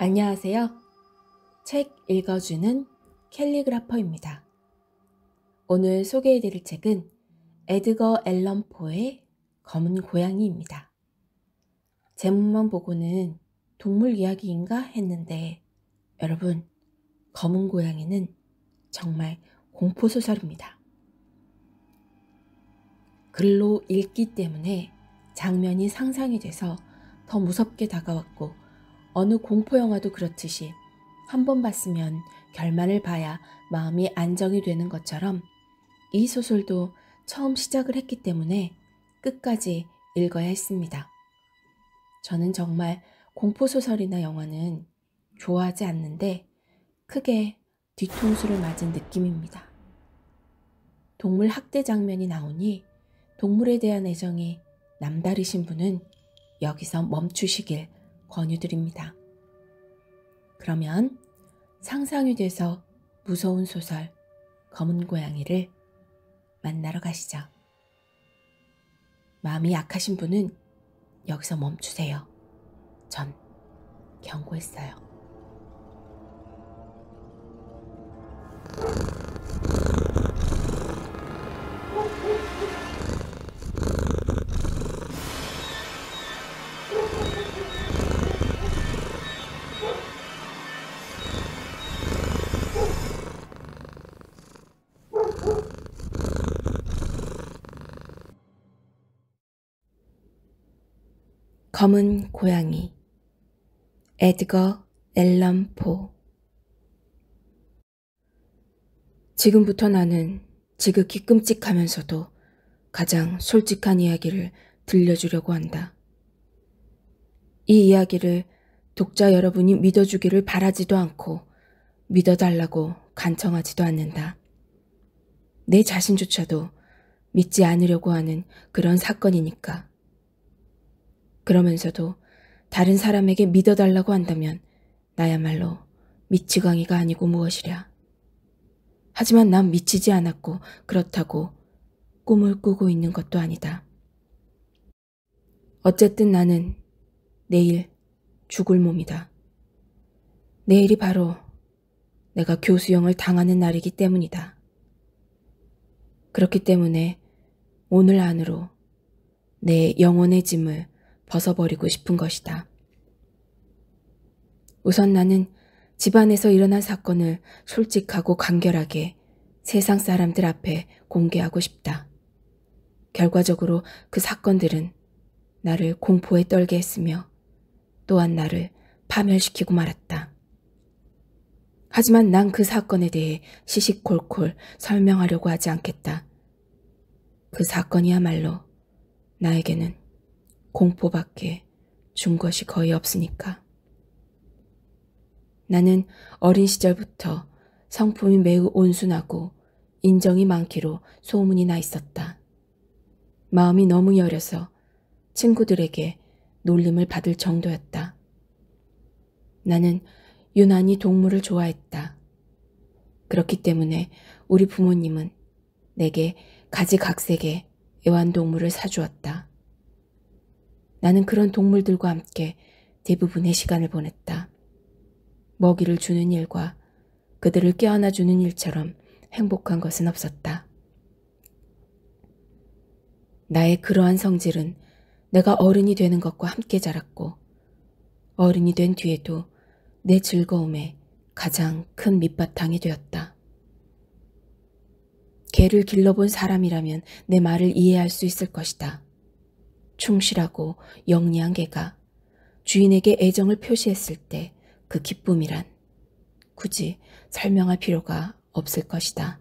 안녕하세요. 책 읽어주는 캘리그라퍼입니다. 오늘 소개해드릴 책은 에드거 앨런 포의 검은 고양이입니다. 제목만 보고는 동물 이야기인가 했는데 여러분, 검은 고양이는 정말 공포소설입니다. 글로 읽기 때문에 장면이 상상이 돼서 더 무섭게 다가왔고 어느 공포영화도 그렇듯이 한 번 봤으면 결말을 봐야 마음이 안정이 되는 것처럼 이 소설도 처음 시작을 했기 때문에 끝까지 읽어야 했습니다. 저는 정말 공포소설이나 영화는 좋아하지 않는데 크게 뒤통수를 맞은 느낌입니다. 동물 학대 장면이 나오니 동물에 대한 애정이 남다르신 분은 여기서 멈추시길 권유드립니다. 그러면 상상이 돼서 무서운 소설 검은 고양이를 만나러 가시죠. 마음이 약하신 분은 여기서 멈추세요. 전 경고했어요. 검은 고양이 에드거 앨런 포 지금부터 나는 지극히 끔찍하면서도 가장 솔직한 이야기를 들려주려고 한다. 이 이야기를 독자 여러분이 믿어주기를 바라지도 않고 믿어달라고 간청하지도 않는다. 내 자신조차도 믿지 않으려고 하는 그런 사건이니까. 그러면서도 다른 사람에게 믿어달라고 한다면 나야말로 미치광이가 아니고 무엇이랴. 하지만 난 미치지 않았고 그렇다고 꿈을 꾸고 있는 것도 아니다. 어쨌든 나는 내일 죽을 몸이다. 내일이 바로 내가 교수형을 당하는 날이기 때문이다. 그렇기 때문에 오늘 안으로 내 영혼의 짐을 벗어버리고 싶은 것이다. 우선 나는 집안에서 일어난 사건을 솔직하고 간결하게 세상 사람들 앞에 공개하고 싶다. 결과적으로 그 사건들은 나를 공포에 떨게 했으며 또한 나를 파멸시키고 말았다. 하지만 난 그 사건에 대해 시시콜콜 설명하려고 하지 않겠다. 그 사건이야말로 나에게는 공포밖에 준 것이 거의 없으니까. 나는 어린 시절부터 성품이 매우 온순하고 인정이 많기로 소문이 나 있었다. 마음이 너무 여려서 친구들에게 놀림을 받을 정도였다. 나는 유난히 동물을 좋아했다. 그렇기 때문에 우리 부모님은 내게 가지각색의 애완동물을 사주었다. 나는 그런 동물들과 함께 대부분의 시간을 보냈다. 먹이를 주는 일과 그들을 깨어나 주는 일처럼 행복한 것은 없었다. 나의 그러한 성질은 내가 어른이 되는 것과 함께 자랐고 어른이 된 뒤에도 내 즐거움에 가장 큰 밑바탕이 되었다. 개를 길러본 사람이라면 내 말을 이해할 수 있을 것이다. 충실하고 영리한 개가 주인에게 애정을 표시했을 때 그 기쁨이란 굳이 설명할 필요가 없을 것이다.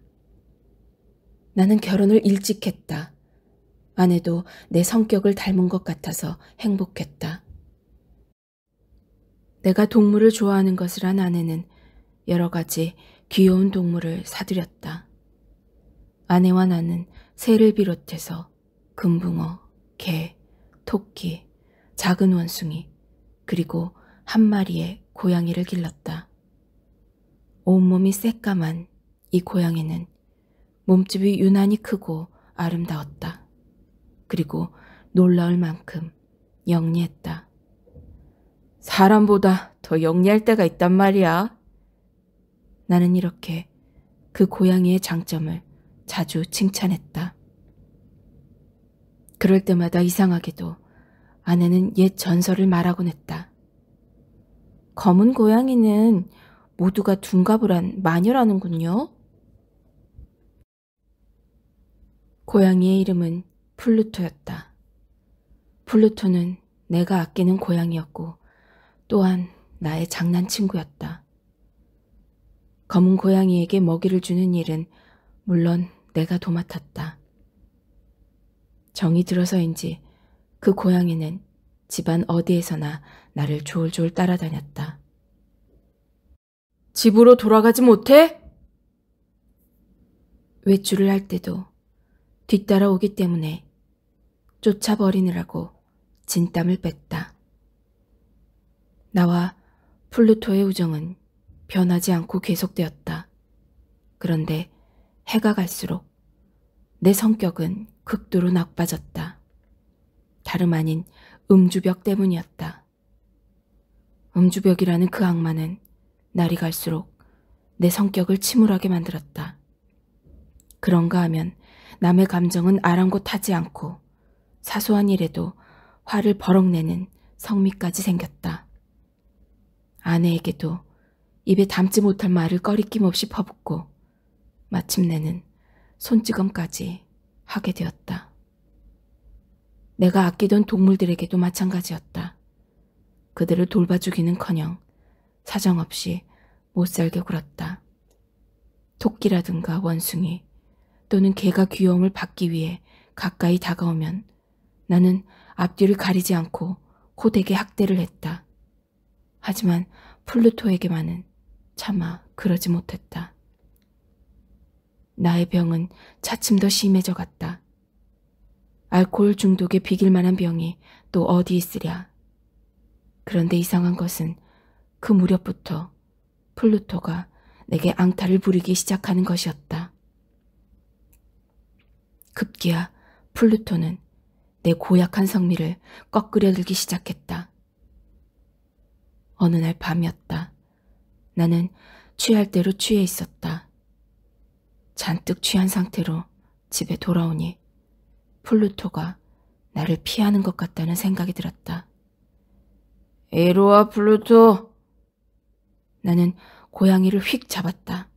나는 결혼을 일찍 했다. 아내도 내 성격을 닮은 것 같아서 행복했다. 내가 동물을 좋아하는 것을 한 아내는 여러 가지 귀여운 동물을 사들였다. 아내와 나는 새를 비롯해서 금붕어, 개, 토끼, 작은 원숭이, 그리고 한 마리의 고양이를 길렀다. 온몸이 새까만 이 고양이는 몸집이 유난히 크고 아름다웠다. 그리고 놀라울 만큼 영리했다. 사람보다 더 영리할 때가 있단 말이야. 나는 이렇게 그 고양이의 장점을 자주 칭찬했다. 그럴 때마다 이상하게도 아내는 옛 전설을 말하곤 했다. 검은 고양이는 모두가 둔갑을 한 마녀라는군요. 고양이의 이름은 플루토였다. 플루토는 내가 아끼는 고양이였고 또한 나의 장난친구였다. 검은 고양이에게 먹이를 주는 일은 물론 내가 도맡았다. 정이 들어서인지 그 고양이는 집안 어디에서나 나를 졸졸 따라다녔다. 집으로 돌아가지 못해? 외출을 할 때도 뒤따라오기 때문에 쫓아버리느라고 진땀을 뺐다. 나와 플루토의 우정은 변하지 않고 계속되었다. 그런데 해가 갈수록 내 성격은 극도로 나빠졌다. 다름 아닌 음주벽 때문이었다. 음주벽이라는 그 악마는 날이 갈수록 내 성격을 침울하게 만들었다. 그런가 하면 남의 감정은 아랑곳하지 않고 사소한 일에도 화를 버럭내는 성미까지 생겼다. 아내에게도 입에 담지 못할 말을 꺼리낌 없이 퍼붓고 마침내는 손찌검까지 하게 되었다. 내가 아끼던 동물들에게도 마찬가지였다. 그들을 돌봐주기는커녕 사정없이 못살게 굴었다. 토끼라든가 원숭이 또는 개가 귀여움을 받기 위해 가까이 다가오면 나는 앞뒤를 가리지 않고 고되게 학대를 했다. 하지만 플루토에게만은 차마 그러지 못했다. 나의 병은 차츰 더 심해져 갔다. 알코올 중독에 비길 만한 병이 또 어디 있으랴. 그런데 이상한 것은 그 무렵부터 플루토가 내게 앙탈을 부리기 시작하는 것이었다. 급기야 플루토는 내 고약한 성미를 꺾으려들기 시작했다. 어느 날 밤이었다. 나는 취할 대로 취해 있었다. 잔뜩 취한 상태로 집에 돌아오니 플루토가 나를 피하는 것 같다는 생각이 들었다. 에로와 플루토! 나는 고양이를 휙 잡았다.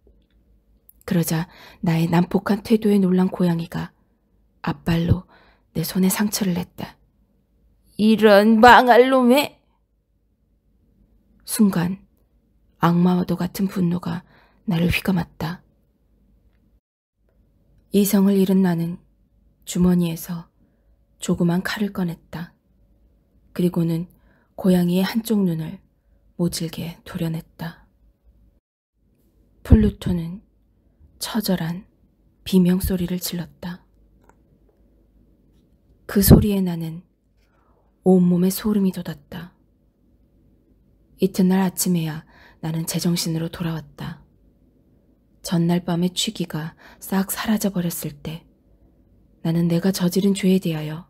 그러자 나의 난폭한 태도에 놀란 고양이가 앞발로 내 손에 상처를 냈다. 이런 망할 놈의! 순간 악마와도 같은 분노가 나를 휘감았다. 이성을 잃은 나는 주머니에서 조그만 칼을 꺼냈다. 그리고는 고양이의 한쪽 눈을 모질게 도려냈다. 플루토는 처절한 비명소리를 질렀다. 그 소리에 나는 온몸에 소름이 돋았다. 이튿날 아침에야 나는 제정신으로 돌아왔다. 전날 밤의 취기가 싹 사라져버렸을 때 나는 내가 저지른 죄에 대하여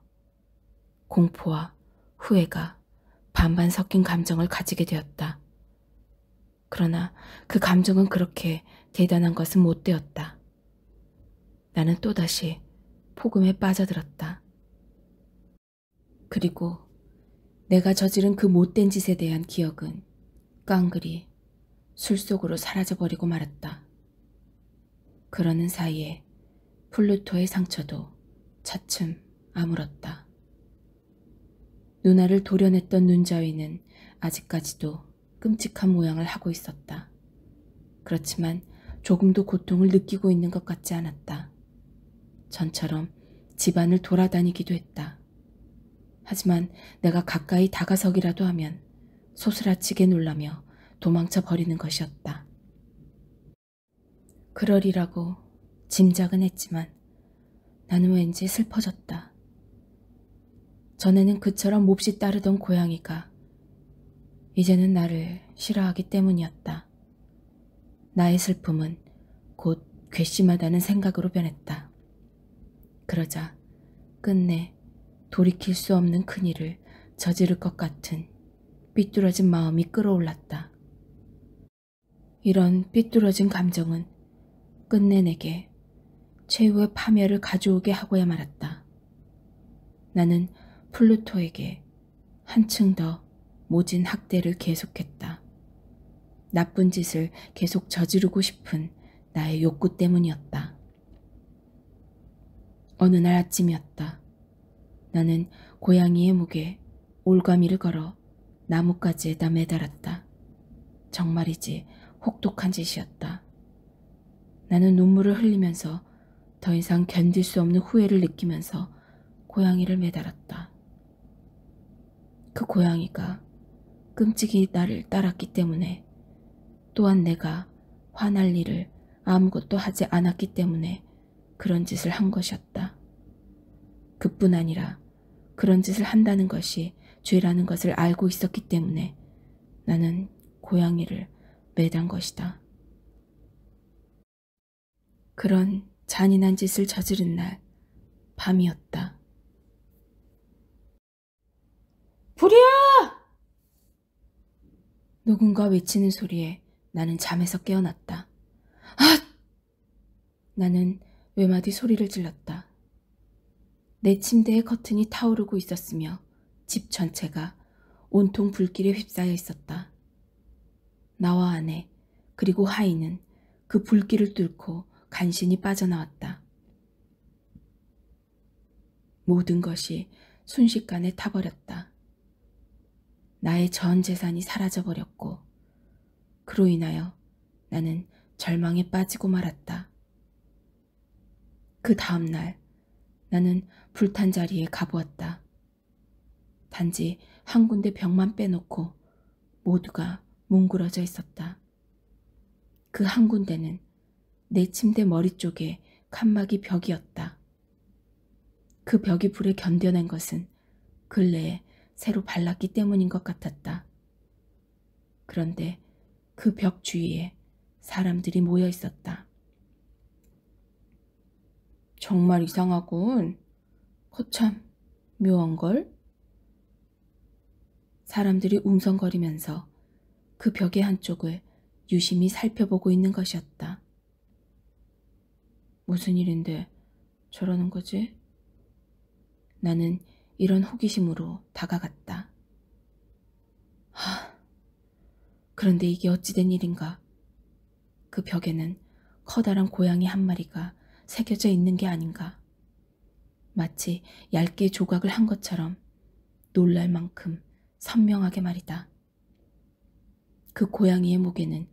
공포와 후회가 반반 섞인 감정을 가지게 되었다. 그러나 그 감정은 그렇게 대단한 것은 못 되었다. 나는 또다시 폭음에 빠져들었다. 그리고 내가 저지른 그 못된 짓에 대한 기억은 깡그리 술 속으로 사라져버리고 말았다. 그러는 사이에 플루토의 상처도 차츰 아물었다. 누나를 도려냈던 눈자위는 아직까지도 끔찍한 모양을 하고 있었다. 그렇지만 조금도 고통을 느끼고 있는 것 같지 않았다. 전처럼 집안을 돌아다니기도 했다. 하지만 내가 가까이 다가서기라도 하면 소스라치게 놀라며 도망쳐 버리는 것이었다. 그러리라고 짐작은 했지만 나는 왠지 슬퍼졌다. 전에는 그처럼 몹시 따르던 고양이가 이제는 나를 싫어하기 때문이었다. 나의 슬픔은 곧 괘씸하다는 생각으로 변했다. 그러자 끝내 돌이킬 수 없는 큰일을 저지를 것 같은 삐뚤어진 마음이 끌어올랐다. 이런 삐뚤어진 감정은 끝내 내게 최후의 파멸을 가져오게 하고야 말았다. 나는 플루토에게 한층 더 모진 학대를 계속했다. 나쁜 짓을 계속 저지르고 싶은 나의 욕구 때문이었다. 어느 날 아침이었다. 나는 고양이의 목에 올가미를 걸어 나뭇가지에다 매달았다. 정말이지 혹독한 짓이었다. 나는 눈물을 흘리면서 더 이상 견딜 수 없는 후회를 느끼면서 고양이를 매달았다. 그 고양이가 끔찍이 나를 따랐기 때문에 또한 내가 화날 일을 아무것도 하지 않았기 때문에 그런 짓을 한 것이었다. 그뿐 아니라 그런 짓을 한다는 것이 죄라는 것을 알고 있었기 때문에 나는 고양이를 매단 것이다. 그런 잔인한 짓을 저지른 날 밤이었다. 불이야! 누군가 외치는 소리에 나는 잠에서 깨어났다. 아! 나는 외마디 소리를 질렀다. 내 침대의 커튼이 타오르고 있었으며 집 전체가 온통 불길에 휩싸여 있었다. 나와 아내 그리고 하이는 그 불길을 뚫고 간신히 빠져나왔다. 모든 것이 순식간에 타버렸다. 나의 전 재산이 사라져버렸고, 그로 인하여 나는 절망에 빠지고 말았다. 그 다음날 나는 불탄 자리에 가보았다. 단지 한 군데 병만 빼놓고 모두가 뭉그러져 있었다. 그 한 군데는 내 침대 머리 쪽에 칸막이 벽이었다. 그 벽이 불에 견뎌낸 것은 근래에 새로 발랐기 때문인 것 같았다. 그런데 그 벽 주위에 사람들이 모여 있었다. 정말 이상하군. 거참 어, 묘한걸? 사람들이 웅성거리면서 그 벽의 한쪽을 유심히 살펴보고 있는 것이었다. 무슨 일인데 저러는 거지? 나는 이런 호기심으로 다가갔다. 하, 그런데 이게 어찌된 일인가? 그 벽에는 커다란 고양이 한 마리가 새겨져 있는 게 아닌가? 마치 얇게 조각을 한 것처럼 놀랄 만큼 선명하게 말이다. 그 고양이의 목에는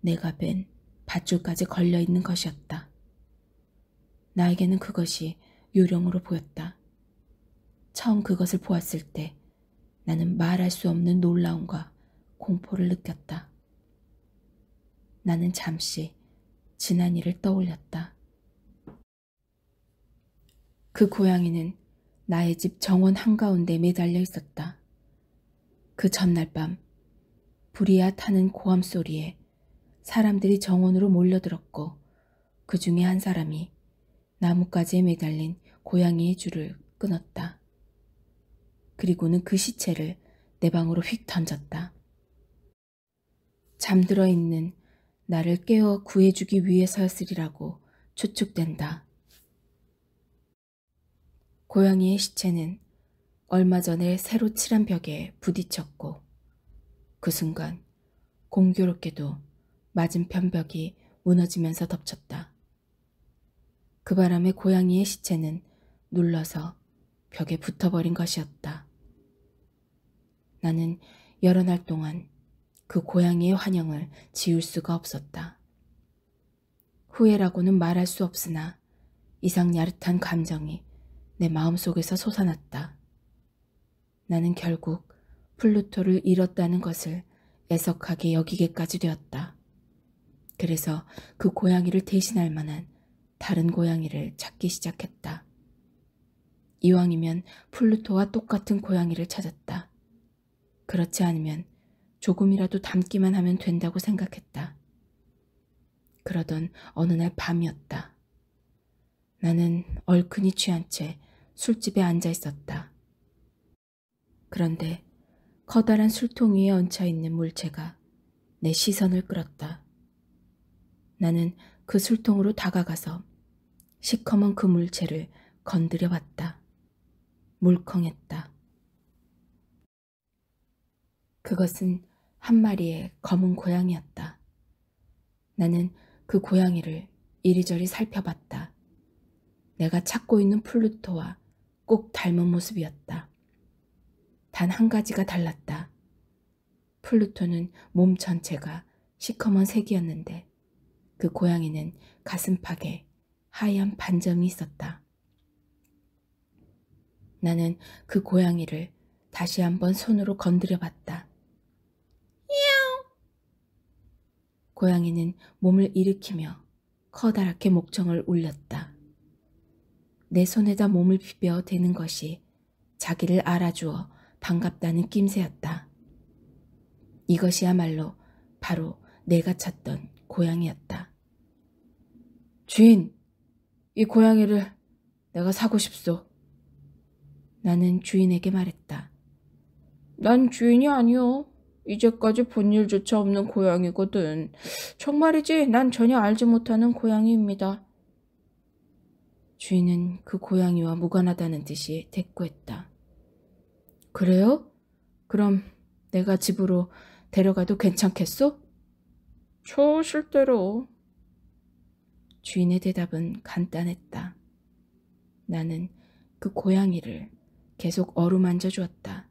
내가 뺀 밧줄까지 걸려 있는 것이었다. 나에게는 그것이 요령으로 보였다. 처음 그것을 보았을 때 나는 말할 수 없는 놀라움과 공포를 느꼈다. 나는 잠시 지난 일을 떠올렸다. 그 고양이는 나의 집 정원 한가운데 매달려 있었다. 그 전날 밤 불이야 타는 고함 소리에 사람들이 정원으로 몰려들었고 그 중에 한 사람이 나뭇가지에 매달린 고양이의 줄을 끊었다. 그리고는 그 시체를 내 방으로 휙 던졌다. 잠들어 있는 나를 깨워 구해주기 위해서였으리라고 추측된다. 고양이의 시체는 얼마 전에 새로 칠한 벽에 부딪혔고 그 순간 공교롭게도 맞은편 벽이 무너지면서 덮쳤다. 그 바람에 고양이의 시체는 눌러서 벽에 붙어버린 것이었다. 나는 여러 날 동안 그 고양이의 환영을 지울 수가 없었다. 후회라고는 말할 수 없으나 이상 야릇한 감정이 내 마음속에서 솟아났다. 나는 결국 플루토를 잃었다는 것을 애석하게 여기게까지 되었다. 그래서 그 고양이를 대신할 만한 다른 고양이를 찾기 시작했다. 이왕이면 플루토와 똑같은 고양이를 찾았다. 그렇지 않으면 조금이라도 닮기만 하면 된다고 생각했다. 그러던 어느 날 밤이었다. 나는 얼큰이 취한 채 술집에 앉아 있었다. 그런데 커다란 술통 위에 얹혀 있는 물체가 내 시선을 끌었다. 나는 그 술통으로 다가가서 시커먼 그 물체를 건드려 봤다. 물컹했다. 그것은 한 마리의 검은 고양이였다. 나는 그 고양이를 이리저리 살펴봤다. 내가 찾고 있는 플루토와 꼭 닮은 모습이었다. 단 한 가지가 달랐다. 플루토는 몸 전체가 시커먼 색이었는데 그 고양이는 가슴팍에 하얀 반점이 있었다. 나는 그 고양이를 다시 한번 손으로 건드려 봤다. 야옹! 고양이는 몸을 일으키며 커다랗게 목청을 울렸다. 내 손에다 몸을 비벼 대는 것이 자기를 알아주어 반갑다는 낌새였다. 이것이야말로 바로 내가 찾던 고양이였다. 주인, 이 고양이를 내가 사고 싶소. 나는 주인에게 말했다. 난 주인이 아니오. 이제까지 본 일조차 없는 고양이거든. 정말이지 난 전혀 알지 못하는 고양이입니다. 주인은 그 고양이와 무관하다는 듯이 대꾸했다. 그래요? 그럼 내가 집으로 데려가도 괜찮겠소? 좋으실 대로. 주인의 대답은 간단했다. 나는 그 고양이를 계속 어루만져 주었다.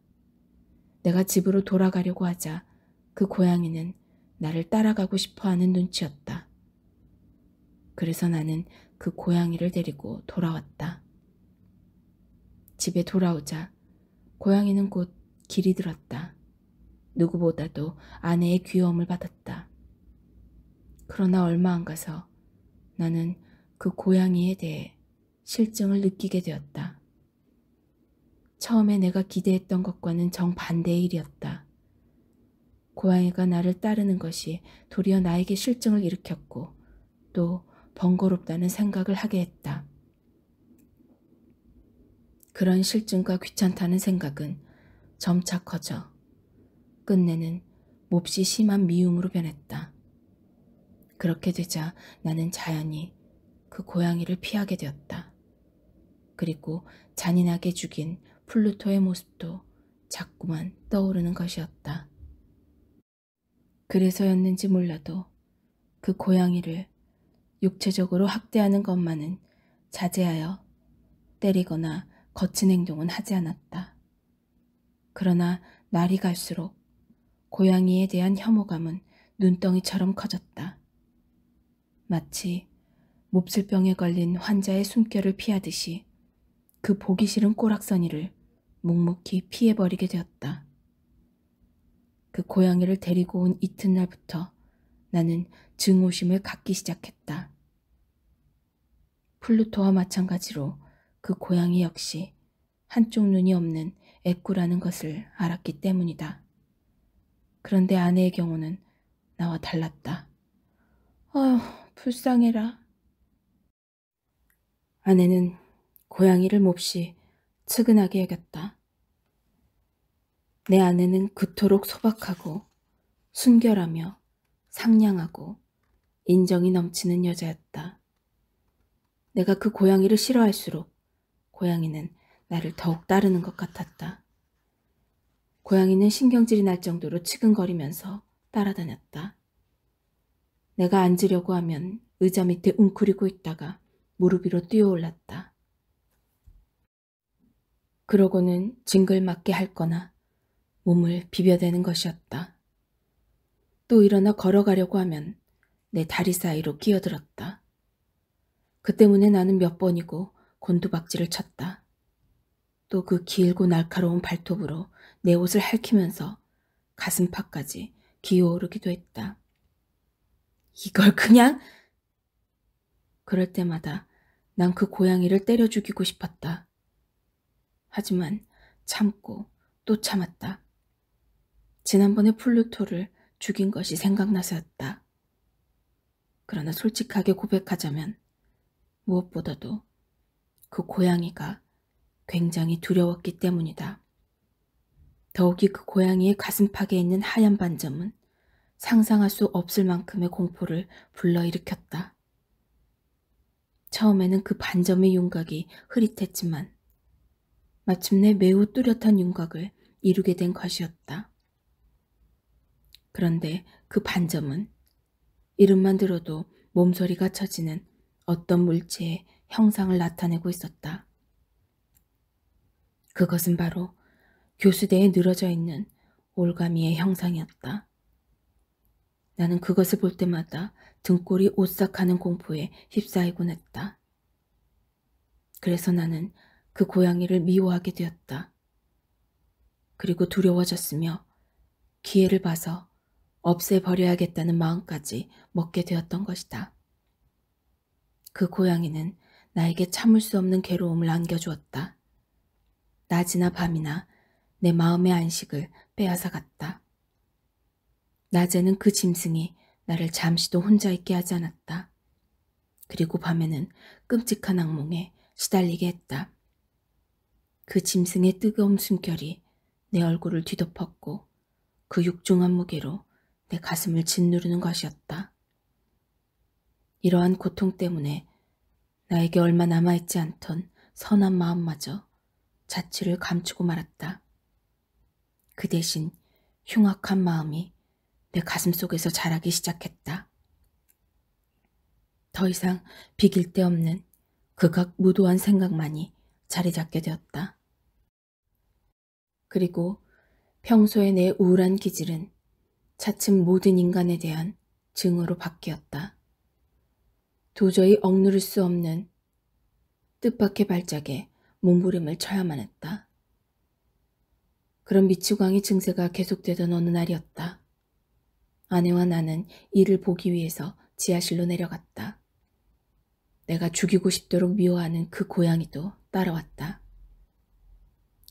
내가 집으로 돌아가려고 하자 그 고양이는 나를 따라가고 싶어 하는 눈치였다. 그래서 나는 그 고양이를 데리고 돌아왔다. 집에 돌아오자 고양이는 곧 길이 들었다. 누구보다도 아내의 귀여움을 받았다. 그러나 얼마 안 가서 나는 그 고양이에 대해 실증을 느끼게 되었다. 처음에 내가 기대했던 것과는 정반대의 일이었다. 고양이가 나를 따르는 것이 도리어 나에게 실증을 일으켰고 또 번거롭다는 생각을 하게 했다. 그런 실증과 귀찮다는 생각은 점차 커져 끝내는 몹시 심한 미움으로 변했다. 그렇게 되자 나는 자연히 그 고양이를 피하게 되었다. 그리고 잔인하게 죽인 플루토의 모습도 자꾸만 떠오르는 것이었다. 그래서였는지 몰라도 그 고양이를 육체적으로 학대하는 것만은 자제하여 때리거나 거친 행동은 하지 않았다. 그러나 날이 갈수록 고양이에 대한 혐오감은 눈덩이처럼 커졌다. 마치 몹쓸병에 걸린 환자의 숨결을 피하듯이 그 보기 싫은 꼬락서니를 묵묵히 피해버리게 되었다. 그 고양이를 데리고 온 이튿날부터 나는 증오심을 갖기 시작했다. 플루토와 마찬가지로 그 고양이 역시 한쪽 눈이 없는 애꾸라는 것을 알았기 때문이다. 그런데 아내의 경우는 나와 달랐다. 아휴, 불쌍해라. 아내는 고양이를 몹시 측은하게 여겼다. 내 아내는 그토록 소박하고 순결하며 상냥하고 인정이 넘치는 여자였다. 내가 그 고양이를 싫어할수록 고양이는 나를 더욱 따르는 것 같았다. 고양이는 신경질이 날 정도로 측은거리면서 따라다녔다. 내가 앉으려고 하면 의자 밑에 웅크리고 있다가 무릎 위로 뛰어올랐다. 그러고는 징글맞게 할 거나 몸을 비벼대는 것이었다. 또 일어나 걸어가려고 하면 내 다리 사이로 끼어들었다. 그 때문에 나는 몇 번이고 곤두박질을 쳤다. 또 그 길고 날카로운 발톱으로 내 옷을 핥히면서 가슴팍까지 기어오르기도 했다. 이걸 그냥? 그럴 때마다 난 그 고양이를 때려 죽이고 싶었다. 하지만 참고 또 참았다. 지난번에 플루토를 죽인 것이 생각나서였다. 그러나 솔직하게 고백하자면 무엇보다도 그 고양이가 굉장히 두려웠기 때문이다. 더욱이 그 고양이의 가슴팍에 있는 하얀 반점은 상상할 수 없을 만큼의 공포를 불러일으켰다. 처음에는 그 반점의 윤곽이 흐릿했지만 마침내 매우 뚜렷한 윤곽을 이루게 된 것이었다. 그런데 그 반점은 이름만 들어도 몸소리가 쳐지는 어떤 물체의 형상을 나타내고 있었다. 그것은 바로 교수대에 늘어져 있는 올가미의 형상이었다. 나는 그것을 볼 때마다 등골이 오싹하는 공포에 휩싸이곤 했다. 그래서 나는 그 고양이를 미워하게 되었다. 그리고 두려워졌으며 기회를 봐서 없애버려야겠다는 마음까지 먹게 되었던 것이다. 그 고양이는 나에게 참을 수 없는 괴로움을 안겨주었다. 낮이나 밤이나 내 마음의 안식을 빼앗아갔다. 낮에는 그 짐승이 나를 잠시도 혼자 있게 하지 않았다. 그리고 밤에는 끔찍한 악몽에 시달리게 했다. 그 짐승의 뜨거운 숨결이 내 얼굴을 뒤덮었고 그 육중한 무게로 내 가슴을 짓누르는 것이었다. 이러한 고통 때문에 나에게 얼마 남아있지 않던 선한 마음마저 자취를 감추고 말았다. 그 대신 흉악한 마음이 내 가슴 속에서 자라기 시작했다. 더 이상 비길 데 없는 그악 무도한 생각만이 자리 잡게 되었다. 그리고 평소에내 우울한 기질은 차츰 모든 인간에 대한 증오로 바뀌었다. 도저히 억누를 수 없는 뜻밖의 발작에 몸부림을 쳐야만 했다. 그런 미추광이 증세가 계속되던 어느 날이었다. 아내와 나는 이를 보기 위해서 지하실로 내려갔다. 내가 죽이고 싶도록 미워하는 그 고양이도 따라왔다.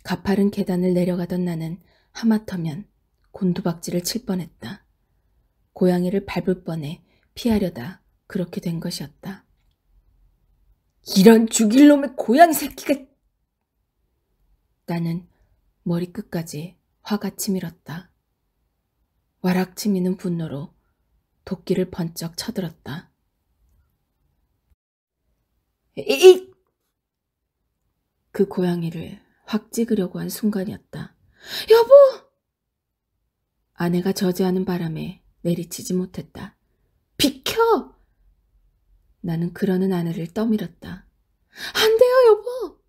가파른 계단을 내려가던 나는 하마터면 곤두박질을 칠 뻔했다. 고양이를 밟을 뻔해 피하려다 그렇게 된 것이었다. 이런 죽일 놈의 고양이 새끼가! 나는 머리끝까지 화가 치밀었다. 와락치미는 분노로 도끼를 번쩍 쳐들었다. 이! 그 고양이를 확 찍으려고 한 순간이었다. 여보! 아내가 저지하는 바람에 내리치지 못했다. 비켜! 나는 그러는 아내를 떠밀었다. 안 돼요, 여보!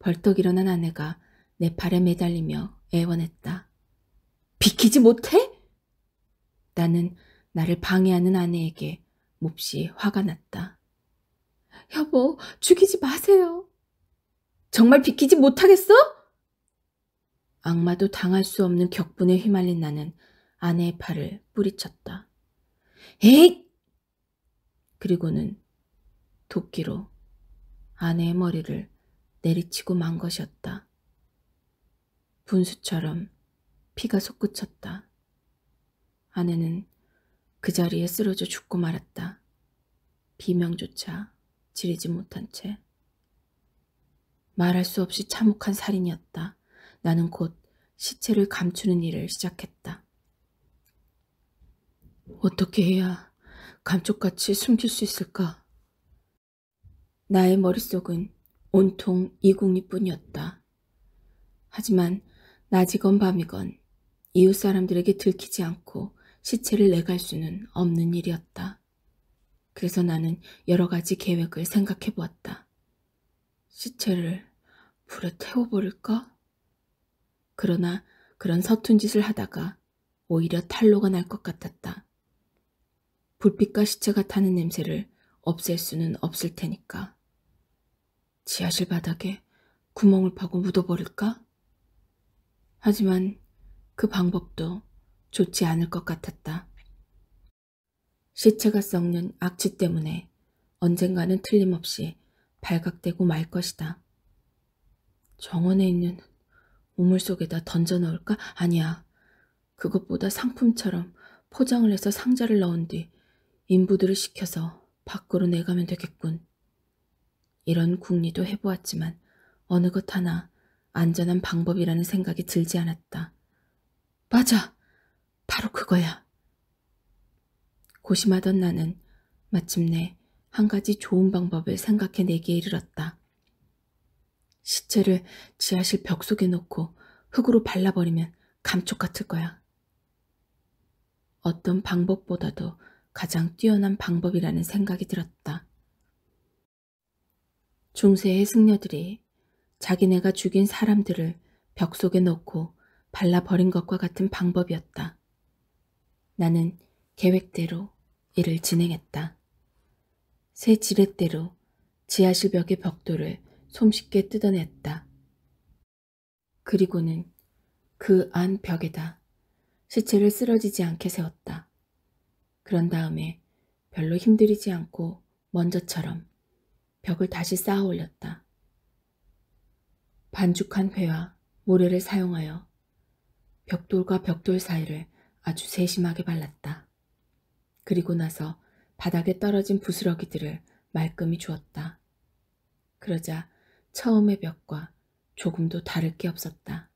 벌떡 일어난 아내가 내 팔에 매달리며 애원했다. 비키지 못해? 나는 나를 방해하는 아내에게 몹시 화가 났다. 여보, 죽이지 마세요. 정말 비키지 못하겠어? 악마도 당할 수 없는 격분에 휘말린 나는 아내의 팔을 뿌리쳤다. 에잇! 그리고는 도끼로 아내의 머리를 내리치고 만 것이었다. 분수처럼 피가 솟구쳤다. 아내는 그 자리에 쓰러져 죽고 말았다. 비명조차 지르지 못한 채. 말할 수 없이 참혹한 살인이었다. 나는 곧 시체를 감추는 일을 시작했다. 어떻게 해야 감쪽같이 숨길 수 있을까? 나의 머릿속은 온통 이궁이뿐이었다. 하지만 낮이건 밤이건 이웃 사람들에게 들키지 않고 시체를 내갈 수는 없는 일이었다. 그래서 나는 여러 가지 계획을 생각해 보았다. 시체를 불에 태워버릴까? 그러나 그런 서툰 짓을 하다가 오히려 탄로가 날 것 같았다. 불빛과 시체가 타는 냄새를 없앨 수는 없을 테니까. 지하실 바닥에 구멍을 파고 묻어버릴까? 하지만 그 방법도 좋지 않을 것 같았다. 시체가 썩는 악취 때문에 언젠가는 틀림없이 발각되고 말 것이다. 정원에 있는 우물 속에다 던져 넣을까? 아니야. 그것보다 상품처럼 포장을 해서 상자를 넣은 뒤 인부들을 시켜서 밖으로 내가면 되겠군. 이런 궁리도 해보았지만 어느 것 하나 안전한 방법이라는 생각이 들지 않았다. 맞아. 바로 그거야. 고심하던 나는 마침내 한 가지 좋은 방법을 생각해내기에 이르렀다. 시체를 지하실 벽 속에 놓고 흙으로 발라버리면 감촉 같을 거야. 어떤 방법보다도 가장 뛰어난 방법이라는 생각이 들었다. 중세의 승려들이 자기네가 죽인 사람들을 벽 속에 놓고 발라버린 것과 같은 방법이었다. 나는 계획대로 일을 진행했다. 새 지렛대로 지하실 벽의 벽돌을 솜쉽게 뜯어냈다. 그리고는 그 안 벽에다 시체를 쓰러지지 않게 세웠다. 그런 다음에 별로 힘들이지 않고 먼저처럼 벽을 다시 쌓아 올렸다. 반죽한 회와 모래를 사용하여 벽돌과 벽돌 사이를 아주 세심하게 발랐다. 그리고 나서 바닥에 떨어진 부스러기들을 말끔히 주었다. 그러자 처음의 벽과 조금도 다를 게 없었다.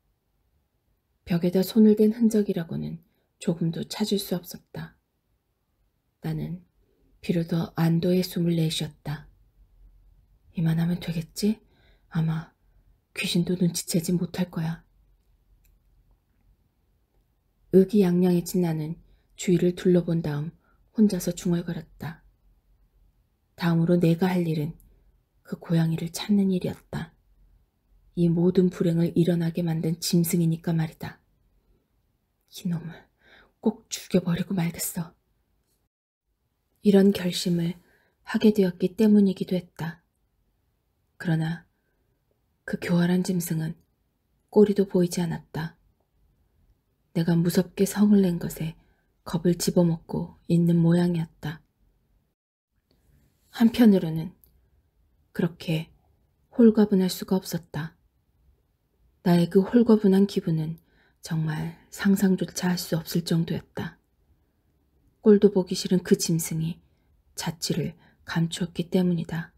벽에다 손을 댄 흔적이라고는 조금도 찾을 수 없었다. 나는 비로소 안도의 숨을 내쉬었다. 이만하면 되겠지? 아마 귀신도 눈치채지 못할 거야. 의기양양해진 나는 주위를 둘러본 다음 혼자서 중얼거렸다. 다음으로 내가 할 일은 그 고양이를 찾는 일이었다. 이 모든 불행을 일어나게 만든 짐승이니까 말이다. 이놈을 꼭 죽여버리고 말겠어. 이런 결심을 하게 되었기 때문이기도 했다. 그러나 그 교활한 짐승은 꼬리도 보이지 않았다. 내가 무섭게 성을 낸 것에 겁을 집어먹고 있는 모양이었다. 한편으로는 그렇게 홀가분할 수가 없었다. 나의 그 홀가분한 기분은 정말 상상조차 할 수 없을 정도였다. 꼴도 보기 싫은 그 짐승이 자취를 감추었기 때문이다.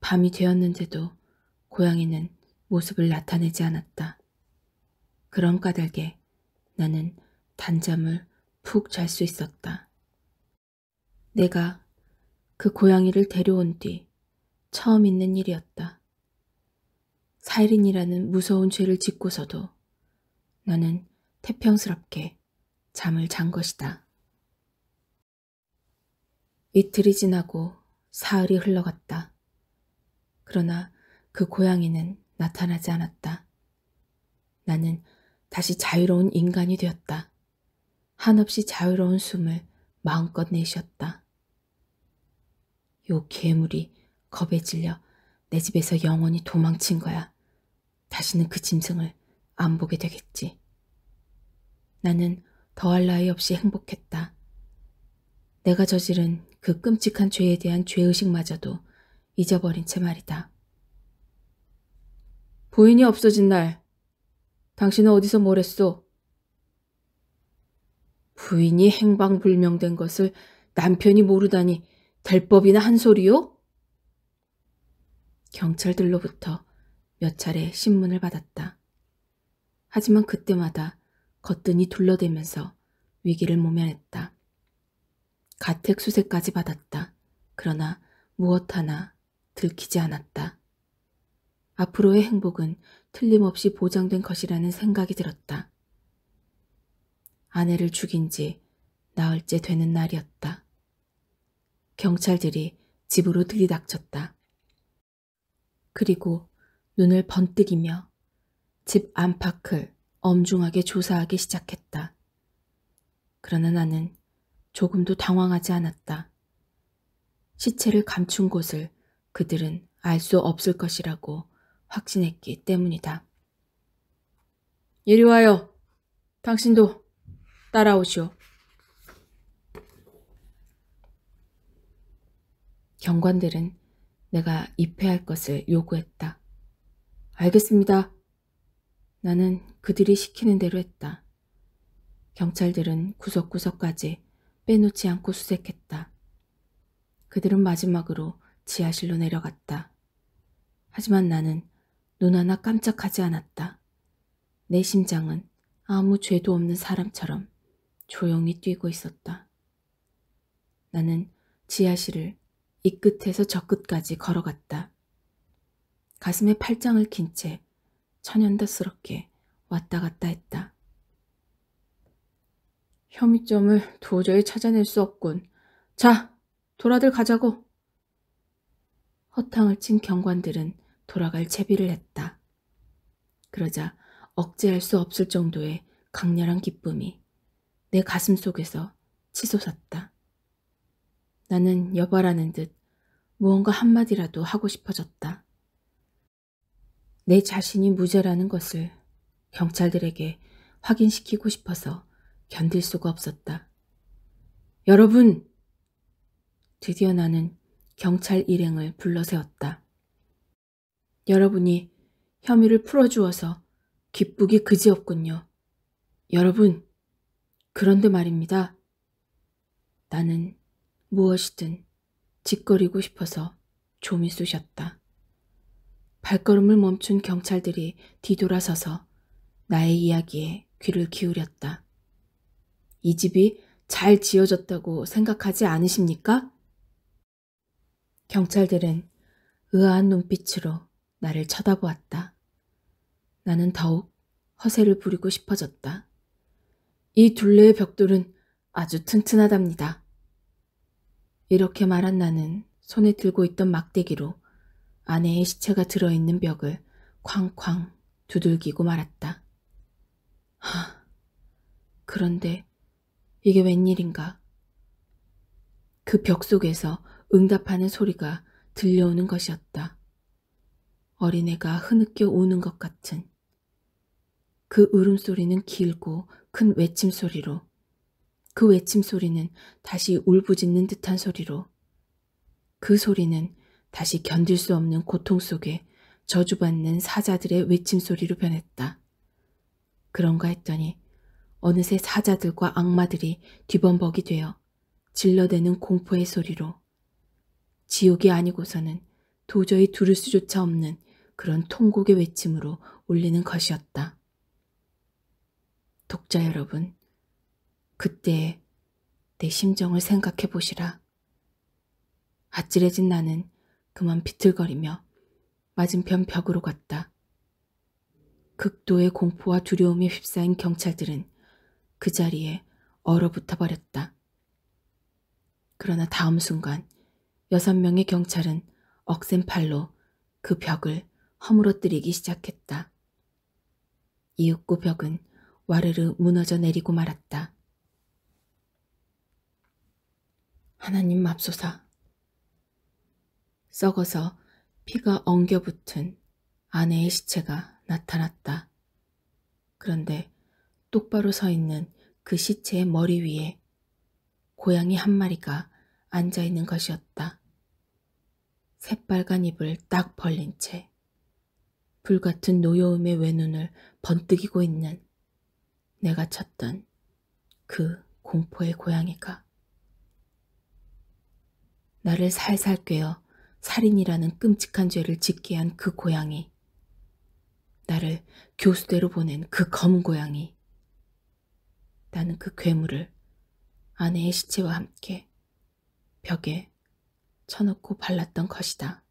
밤이 되었는데도 고양이는 모습을 나타내지 않았다. 그런 까닭에 나는 단잠을 푹 잘 수 있었다. 내가 그 고양이를 데려온 뒤 처음 있는 일이었다. 살인이라는 무서운 죄를 짓고서도 나는 태평스럽게 잠을 잔 것이다. 이틀이 지나고 사흘이 흘러갔다. 그러나 그 고양이는 나타나지 않았다. 나는 다시 자유로운 인간이 되었다. 한없이 자유로운 숨을 마음껏 내쉬었다. 요 괴물이 겁에 질려 내 집에서 영원히 도망친 거야. 다시는 그 짐승을 안 보게 되겠지. 나는 더할 나위 없이 행복했다. 내가 저지른 그 끔찍한 죄에 대한 죄의식마저도 잊어버린 채 말이다. 부인이 없어진 날 당신은 어디서 뭘 했소? 부인이 행방불명된 것을 남편이 모르다니 될 법이나 한 소리요? 경찰들로부터 몇 차례 신문을 받았다. 하지만 그때마다 거뜬히 둘러대면서 위기를 모면했다. 가택 수색까지 받았다. 그러나 무엇 하나 들키지 않았다. 앞으로의 행복은 틀림없이 보장된 것이라는 생각이 들었다. 아내를 죽인 지 나흘째 되는 날이었다. 경찰들이 집으로 들이닥쳤다. 그리고 눈을 번뜩이며 집 안팎을 엄중하게 조사하기 시작했다. 그러나 나는 조금도 당황하지 않았다. 시체를 감춘 곳을 그들은 알 수 없을 것이라고 확신했기 때문이다. 이리 와요. 당신도 따라오시오. 경관들은 내가 입회할 것을 요구했다. 알겠습니다. 나는 그들이 시키는 대로 했다. 경찰들은 구석구석까지 빼놓지 않고 수색했다. 그들은 마지막으로 지하실로 내려갔다. 하지만 나는 눈 하나 깜짝하지 않았다. 내 심장은 아무 죄도 없는 사람처럼 조용히 뛰고 있었다. 나는 지하실을 이 끝에서 저 끝까지 걸어갔다. 가슴에 팔짱을 낀 채 천연다스럽게 왔다 갔다 했다. 혐의점을 도저히 찾아낼 수 없군. 자, 돌아들 가자고. 허탕을 친 경관들은 돌아갈 채비를 했다. 그러자 억제할 수 없을 정도의 강렬한 기쁨이 내 가슴 속에서 치솟았다. 나는 여봐라는 듯 무언가 한마디라도 하고 싶어졌다. 내 자신이 무죄라는 것을 경찰들에게 확인시키고 싶어서 견딜 수가 없었다. 여러분! 드디어 나는 경찰 일행을 불러세웠다. 여러분이 혐의를 풀어주어서 기쁘기 그지없군요. 여러분, 그런데 말입니다. 나는 무엇이든 짓거리고 싶어서 조미 쑤셨다. 발걸음을 멈춘 경찰들이 뒤돌아서서 나의 이야기에 귀를 기울였다. 이 집이 잘 지어졌다고 생각하지 않으십니까? 경찰들은 의아한 눈빛으로 나를 쳐다보았다. 나는 더욱 허세를 부리고 싶어졌다. 이 둘레의 벽돌은 아주 튼튼하답니다. 이렇게 말한 나는 손에 들고 있던 막대기로 아내의 시체가 들어있는 벽을 쾅쾅 두들기고 말았다. 하, 그런데 이게 웬일인가? 그 벽 속에서 응답하는 소리가 들려오는 것이었다. 어린애가 흐느껴 우는 것 같은 그 울음소리는 길고 큰 외침소리로 그 외침소리는 다시 울부짖는 듯한 소리로 그 소리는 다시 견딜 수 없는 고통 속에 저주받는 사자들의 외침소리로 변했다. 그런가 했더니 어느새 사자들과 악마들이 뒤범벅이 되어 질러대는 공포의 소리로 지옥이 아니고서는 도저히 두를 수조차 없는 그런 통곡의 외침으로 울리는 것이었다. 독자 여러분, 그때의 내 심정을 생각해 보시라. 아찔해진 나는 그만 비틀거리며 맞은편 벽으로 갔다. 극도의 공포와 두려움에 휩싸인 경찰들은 그 자리에 얼어붙어 버렸다. 그러나 다음 순간 여섯 명의 경찰은 억센 팔로 그 벽을 허물어뜨리기 시작했다. 이윽고 벽은 와르르 무너져 내리고 말았다. 하나님 맙소사. 썩어서 피가 엉겨붙은 아내의 시체가 나타났다. 그런데 똑바로 서 있는 그 시체의 머리 위에 고양이 한 마리가 앉아 있는 것이었다. 새빨간 입을 딱 벌린 채 불같은 노여움의 외눈을 번뜩이고 있는 내가 찾던 그 공포의 고양이가 나를 살살 꿰어 살인이라는 끔찍한 죄를 짓게 한 그 고양이 나를 교수대로 보낸 그 검은 고양이 나는 그 괴물을 아내의 시체와 함께 벽에 쳐놓고 발랐던 것이다.